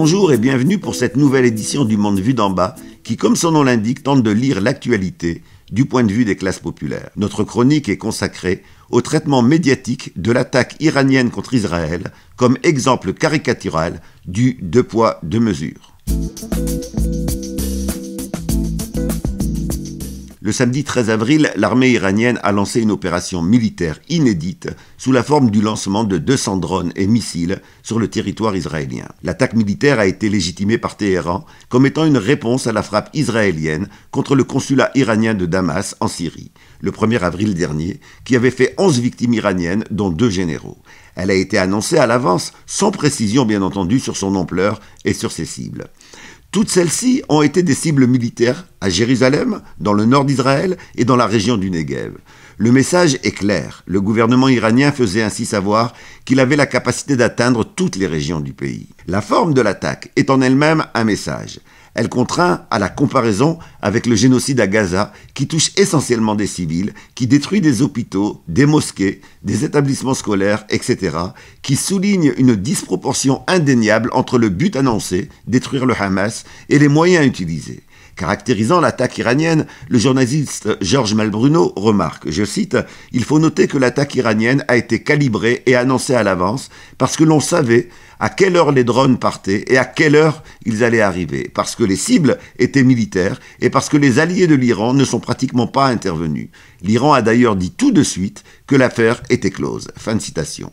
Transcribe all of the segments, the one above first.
Bonjour et bienvenue pour cette nouvelle édition du Monde Vu d'en bas, qui, comme son nom l'indique, tente de lire l'actualité du point de vue des classes populaires. Notre chronique est consacrée au traitement médiatique de l'attaque iranienne contre Israël comme exemple caricatural du deux poids, deux mesures. Le samedi 13 avril, l'armée iranienne a lancé une opération militaire inédite sous la forme du lancement de 200 drones et missiles sur le territoire israélien. L'attaque militaire a été légitimée par Téhéran comme étant une réponse à la frappe israélienne contre le consulat iranien de Damas en Syrie, le 1er avril dernier, qui avait fait 11 victimes iraniennes, dont deux généraux. Elle a été annoncée à l'avance, sans précision bien entendu sur son ampleur et sur ses cibles. Toutes celles-ci ont été des cibles militaires à Jérusalem, dans le nord d'Israël et dans la région du Negev. Le message est clair. Le gouvernement iranien faisait ainsi savoir qu'il avait la capacité d'atteindre toutes les régions du pays. La forme de l'attaque est en elle-même un message. Elle contraint à la comparaison avec le génocide à Gaza, qui touche essentiellement des civils, qui détruit des hôpitaux, des mosquées, des établissements scolaires, etc., qui souligne une disproportion indéniable entre le but annoncé, détruire le Hamas, et les moyens utilisés. Caractérisant l'attaque iranienne, le journaliste euh, Georges Malbruno remarque, je cite, Il faut noter que l'attaque iranienne a été calibrée et annoncée à l'avance parce que l'on savait à quelle heure les drones partaient et à quelle heure ils allaient arriver, parce que les cibles étaient militaires et parce que les alliés de l'Iran ne sont pratiquement pas intervenus. L'Iran a d'ailleurs dit tout de suite que l'affaire était close. Fin de citation.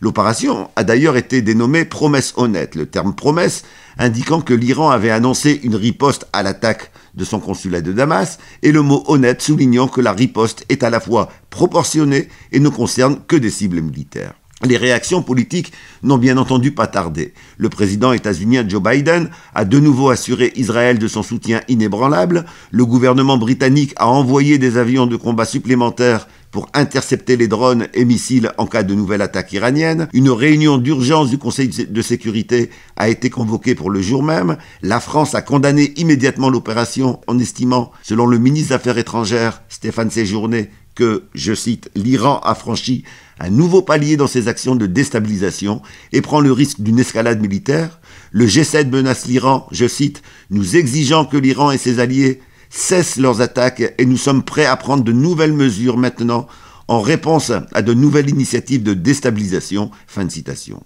L'opération a d'ailleurs été dénommée promesse honnête, le terme promesse indiquant que l'Iran avait annoncé une riposte à l'attaque de son consulat de Damas, et le mot honnête soulignant que la riposte est à la fois proportionnée et ne concerne que des cibles militaires. Les réactions politiques n'ont bien entendu pas tardé. Le président états-unien Joe Biden a de nouveau assuré Israël de son soutien inébranlable. Le gouvernement britannique a envoyé des avions de combat supplémentaires pour intercepter les drones et missiles en cas de nouvelle attaque iranienne. Une réunion d'urgence du Conseil de sécurité a été convoquée pour le jour même. La France a condamné immédiatement l'opération en estimant, selon le ministre des Affaires étrangères Stéphane Séjourné, que, je cite, l'Iran a franchi un nouveau palier dans ses actions de déstabilisation et prend le risque d'une escalade militaire. Le G7 menace l'Iran, je cite, nous exigeant que l'Iran et ses alliés cessent leurs attaques et nous sommes prêts à prendre de nouvelles mesures maintenant en réponse à de nouvelles initiatives de déstabilisation. Fin de citation.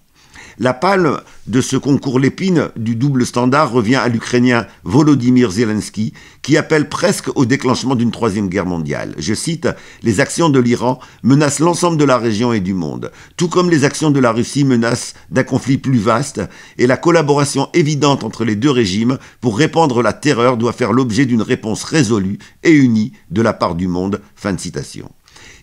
La palme de ce concours l'épine du double standard revient à l'Ukrainien Volodymyr Zelensky, qui appelle presque au déclenchement d'une troisième guerre mondiale. Je cite, Les actions de l'Iran menacent l'ensemble de la région et du monde, tout comme les actions de la Russie menacent d'un conflit plus vaste, et la collaboration évidente entre les deux régimes pour répandre la terreur doit faire l'objet d'une réponse résolue et unie de la part du monde. Fin de citation.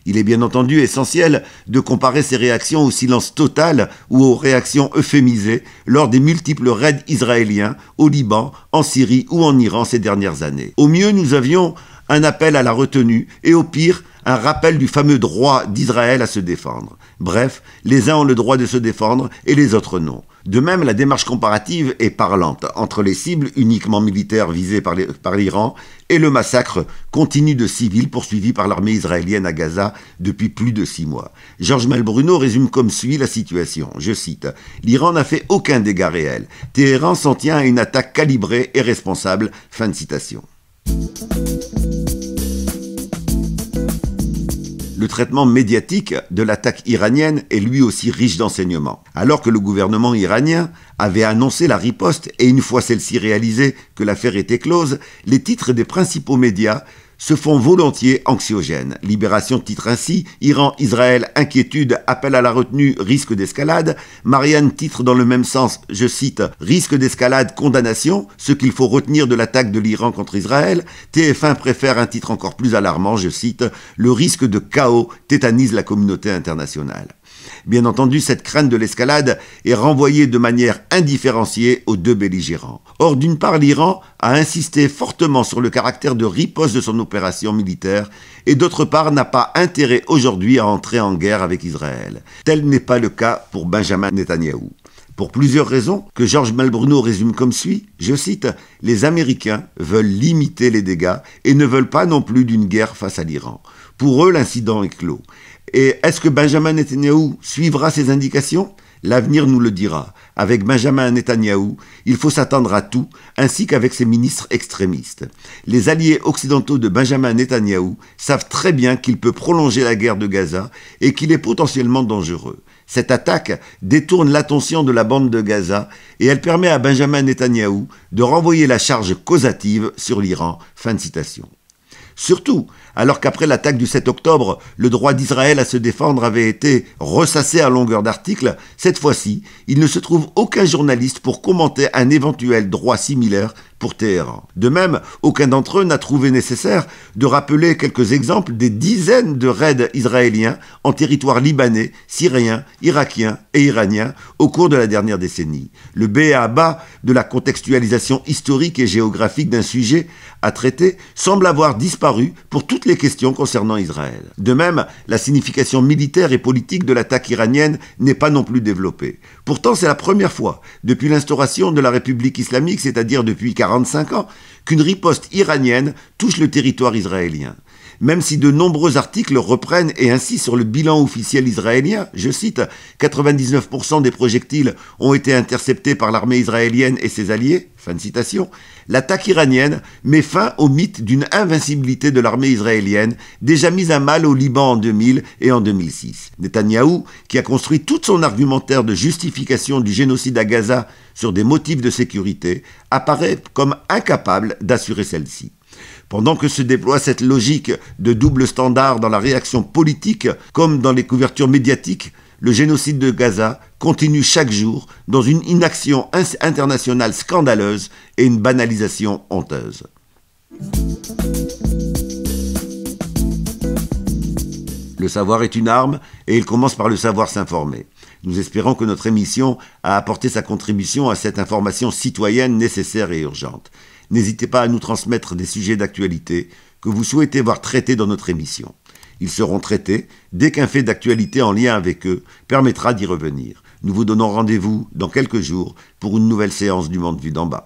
Il est bien entendu essentiel de comparer ces réactions au silence total ou aux réactions euphémisées lors des multiples raids israéliens au Liban, en Syrie ou en Iran ces dernières années. Au mieux, nous avions un appel à la retenue et au pire, un rappel du fameux droit d'Israël à se défendre. Bref, les uns ont le droit de se défendre et les autres non. De même, la démarche comparative est parlante entre les cibles uniquement militaires visées par l'Iran et le massacre continu de civils poursuivis par l'armée israélienne à Gaza depuis plus de six mois. Georges Malbruno résume comme suit la situation. Je cite L'Iran n'a fait aucun dégât réel. Téhéran s'en tient à une attaque calibrée et responsable. Fin de citation. Le traitement médiatique de l'attaque iranienne est lui aussi riche d'enseignements. Alors que le gouvernement iranien avait annoncé la riposte et une fois celle-ci réalisée que l'affaire était close, les titres des principaux médias se font volontiers anxiogènes. Libération titre ainsi Iran, Israël, inquiétude, appel à la retenue, risque d'escalade. Marianne titre dans le même sens, je cite, risque d'escalade, condamnation, ce qu'il faut retenir de l'attaque de l'Iran contre Israël. TF1 préfère un titre encore plus alarmant, je cite, le risque de chaos tétanise la communauté internationale. Bien entendu, cette crainte de l'escalade est renvoyée de manière indifférenciée aux deux belligérants. Or, d'une part, l'Iran a insisté fortement sur le caractère de riposte de son opération militaire et d'autre part n'a pas intérêt aujourd'hui à entrer en guerre avec Israël. Tel n'est pas le cas pour Benjamin Netanyahou pour plusieurs raisons que Georges Malbruno résume comme suit, je cite, Les Américains veulent limiter les dégâts et ne veulent pas non plus d'une guerre face à l'Iran. Pour eux, l'incident est clos. Et est-ce que Benjamin Netanyahu suivra ces indications L'avenir nous le dira. Avec Benjamin Netanyahu, il faut s'attendre à tout, ainsi qu'avec ses ministres extrémistes. Les alliés occidentaux de Benjamin Netanyahu savent très bien qu'il peut prolonger la guerre de Gaza et qu'il est potentiellement dangereux. Cette attaque détourne l'attention de la bande de Gaza et elle permet à Benjamin Netanyahou de renvoyer la charge causative sur l'Iran. Fin de citation. Surtout, alors qu'après l'attaque du 7 octobre, le droit d'Israël à se défendre avait été ressassé à longueur d'articles, cette fois-ci, il ne se trouve aucun journaliste pour commenter un éventuel droit similaire de même, aucun d'entre eux n'a trouvé nécessaire de rappeler quelques exemples des dizaines de raids israéliens en territoire libanais, syrien, irakien et iranien au cours de la dernière décennie. Le bas de la contextualisation historique et géographique d'un sujet à traiter semble avoir disparu pour toutes les questions concernant Israël. De même, la signification militaire et politique de l'attaque iranienne n'est pas non plus développée. Pourtant, c'est la première fois depuis l'instauration de la République islamique, c'est-à-dire depuis 40 qu'une riposte iranienne touche le territoire israélien même si de nombreux articles reprennent et ainsi sur le bilan officiel israélien, je cite, 99% des projectiles ont été interceptés par l'armée israélienne et ses alliés, fin de citation, l'attaque iranienne met fin au mythe d'une invincibilité de l'armée israélienne, déjà mise à mal au Liban en 2000 et en 2006. Netanyahou, qui a construit tout son argumentaire de justification du génocide à Gaza sur des motifs de sécurité, apparaît comme incapable d'assurer celle-ci. Pendant que se déploie cette logique de double standard dans la réaction politique comme dans les couvertures médiatiques, le génocide de Gaza continue chaque jour dans une inaction internationale scandaleuse et une banalisation honteuse. Le savoir est une arme et il commence par le savoir s'informer. Nous espérons que notre émission a apporté sa contribution à cette information citoyenne nécessaire et urgente n'hésitez pas à nous transmettre des sujets d'actualité que vous souhaitez voir traités dans notre émission. Ils seront traités dès qu'un fait d'actualité en lien avec eux permettra d'y revenir. Nous vous donnons rendez-vous dans quelques jours pour une nouvelle séance du Monde Vu d'en bas.